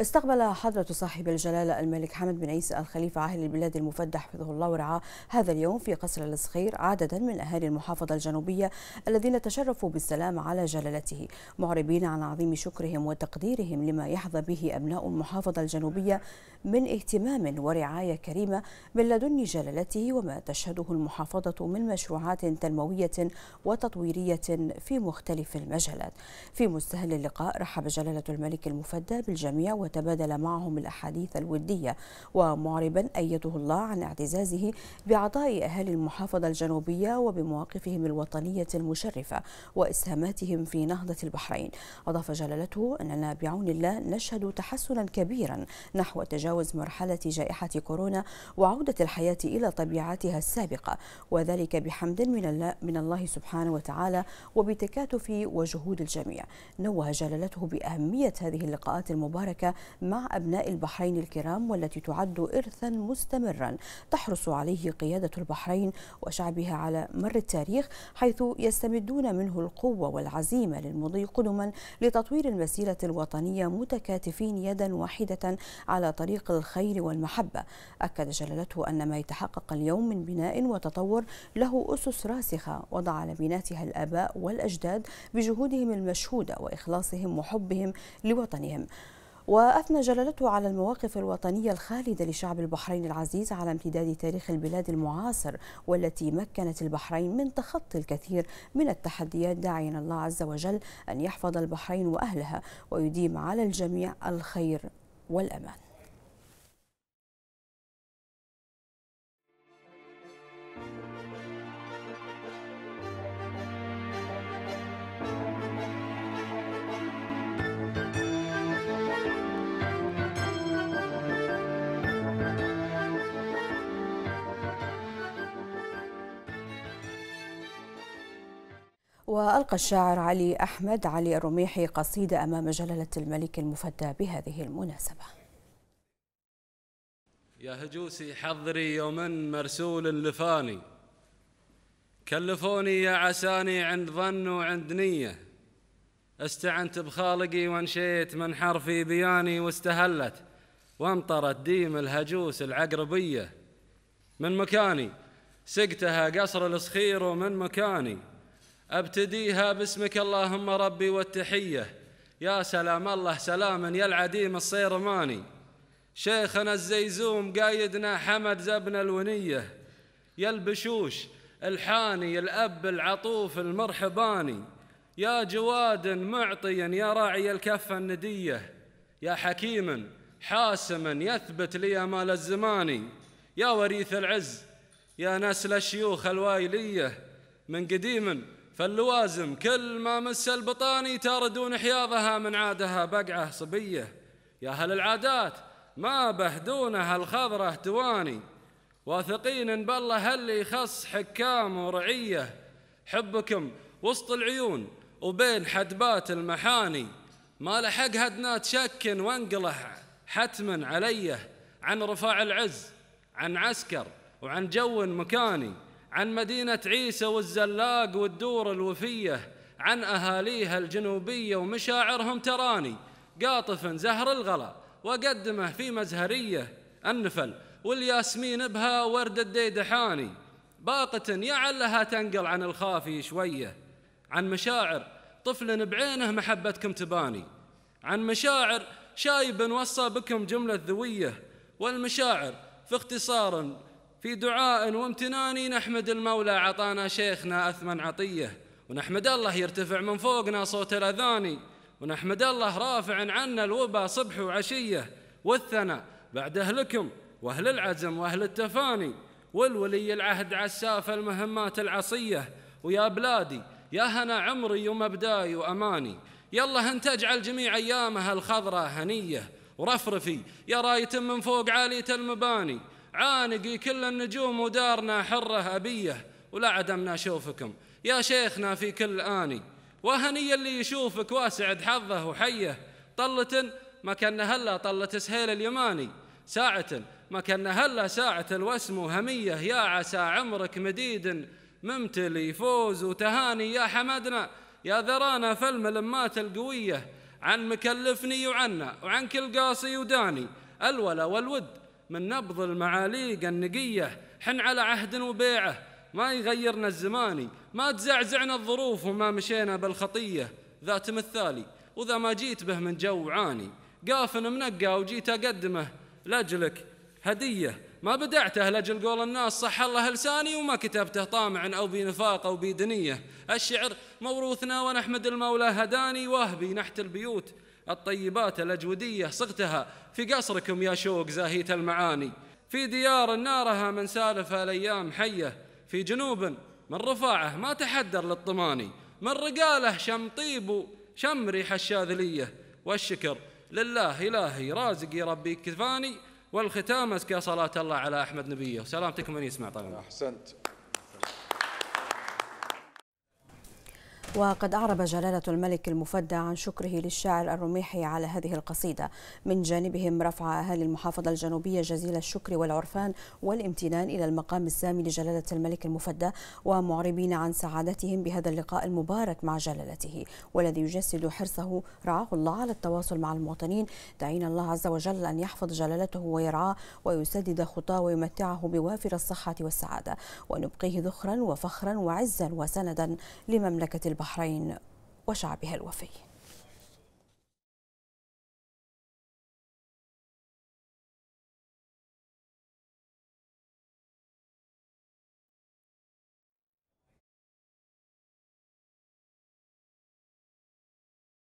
استقبل حضرة صاحب الجلالة الملك حمد بن عيسى الخليفة عاهل البلاد المفدى حفظه الله ورعاه هذا اليوم في قصر الصخير عددا من أهالي المحافظة الجنوبية الذين تشرفوا بالسلام على جلالته معربين عن عظيم شكرهم وتقديرهم لما يحظى به أبناء المحافظة الجنوبية من اهتمام ورعاية كريمة من لدن جلالته وما تشهده المحافظة من مشروعات تنموية وتطويرية في مختلف المجالات في مستهل اللقاء رحب جلالة الملك المفدى بالجميع وتبادل معهم الأحاديث الودية ومعربا أيده الله عن اعتزازه بعطاء أهالي المحافظة الجنوبية وبمواقفهم الوطنية المشرفة وإسهاماتهم في نهضة البحرين أضاف جلالته أننا بعون الله نشهد تحسنا كبيرا نحو تجاوز مرحلة جائحة كورونا وعودة الحياة إلى طبيعتها السابقة وذلك بحمد من, من الله سبحانه وتعالى وبتكاتف وجهود الجميع نوه جلالته بأهمية هذه اللقاءات المباركة مع أبناء البحرين الكرام والتي تعد إرثا مستمرا تحرص عليه قيادة البحرين وشعبها على مر التاريخ حيث يستمدون منه القوة والعزيمة للمضي قدما لتطوير المسيرة الوطنية متكاتفين يدا واحدة على طريق الخير والمحبة أكد جلالته أن ما يتحقق اليوم من بناء وتطور له أسس راسخة وضع على بناتها الآباء والأجداد بجهودهم المشهودة وإخلاصهم وحبهم لوطنهم وأثنى جلالته على المواقف الوطنية الخالدة لشعب البحرين العزيز على امتداد تاريخ البلاد المعاصر والتي مكنت البحرين من تخطي الكثير من التحديات داعيا الله عز وجل أن يحفظ البحرين وأهلها ويديم على الجميع الخير والأمان وألقى الشاعر علي أحمد علي الرميحي قصيدة أمام جلالة الملك المفدى بهذه المناسبة يا هجوسي حضري يوما مرسول لفاني كلفوني يا عساني عند ظن وعند نية استعنت بخالقي وانشيت من حرفي بياني واستهلت وامطرت ديم الهجوس العقربية من مكاني سقتها قصر الصخير ومن مكاني ابتديها باسمك اللهم ربي والتحيه يا سلام الله سلاما يا العديم الصيرماني شيخنا الزيزوم قايدنا حمد زبن الونيه يا البشوش الحاني الاب العطوف المرحباني يا جواد معطيا يا راعي الكفه النديه يا حكيما حاسما يثبت لي مال الزمان يا وريث العز يا نسل الشيوخ الوايليه من قديم فاللوازم كل ما مس البطاني تاردون حياضها من عادها بقعه صبيه يا هل العادات ما بهدونها الخضره تواني واثقين ان بالله هل يخص حكام ورعيه حبكم وسط العيون وبين حدبات المحاني ما لحق هدنا تشك وانقله حتما عليه عن رفاع العز عن عسكر وعن جو مكاني عن مدينة عيسى والزلاق والدور الوفية عن أهاليها الجنوبية ومشاعرهم تراني قاطف زهر الغلا وأقدمه في مزهرية النفل والياسمين بها ورد الديدحاني باقة يعلها تنقل عن الخافي شوية عن مشاعر طفل بعينه محبتكم تباني عن مشاعر شايب وصى بكم جملة ذوية والمشاعر في اختصار في دعاء وامتنان نحمد المولى عطانا شيخنا أثمن عطية ونحمد الله يرتفع من فوقنا صوت الأذاني ونحمد الله رافع عنا الوبا صبح وعشية والثنى بعد أهلكم وأهل العزم وأهل التفاني والولي العهد عساف المهمات العصية ويا بلادي يا هنا عمري ومبداي وأماني يلا هن تجعل جميع أيامها الخضرة هنية ورفرفي يا رايت من فوق عالية المباني عانقي كل النجوم ودارنا حرة أبية ولا عدمنا شوفكم يا شيخنا في كل آني وهني اللي يشوفك واسعد حظه وحيه طلة ما كان هلا طلة سهيل اليماني ساعة ما كان هلا ساعة الوسم وهمية يا عسى عمرك مديد ممتلي فوز وتهاني يا حمدنا يا ذرانا فلم لمات القوية عن مكلفني وعنا وعن كل قاصي وداني الولا والود من نبض المعاليق النقية حن على عهد وبيعه ما يغيرنا الزماني ما تزعزعنا الظروف وما مشينا بالخطية ذا تمثالي وذا ما جيت به من جو عاني قافن منقى وجيت أقدمه لأجلك هدية ما بدعته لأجل قول الناس صح الله لساني وما كتبته طامعا أو بنفاق أو بدنية الشعر موروثنا ونحمد المولى هداني وهبي نحت البيوت الطيبات الأجودية صغتها في قصركم يا شوق زاهية المعاني في ديار نارها من سالف الأيام حية في جنوب من رفاعه ما تحدر للطماني من رقاله شم طيب شم ريح الشاذلية والشكر لله إلهي رازق ربي كفاني والختام أزكى صلاة الله على أحمد نبيه سلامتكم من يسمع طال أحسنت وقد أعرب جلالة الملك المفدى عن شكره للشاعر الرميحي على هذه القصيدة من جانبهم رفع أهالي المحافظة الجنوبية جزيل الشكر والعرفان والامتنان إلى المقام السامي لجلالة الملك المفدى ومعربين عن سعادتهم بهذا اللقاء المبارك مع جلالته والذي يجسد حرصه رعاه الله على التواصل مع المواطنين دعين الله عز وجل أن يحفظ جلالته ويرعاه ويسدد خطاه ويمتعه بوافر الصحة والسعادة ونبقيه ذخرا وفخرا وعزا وسندا لمملكة البحرين البحرين وشعبها الوفي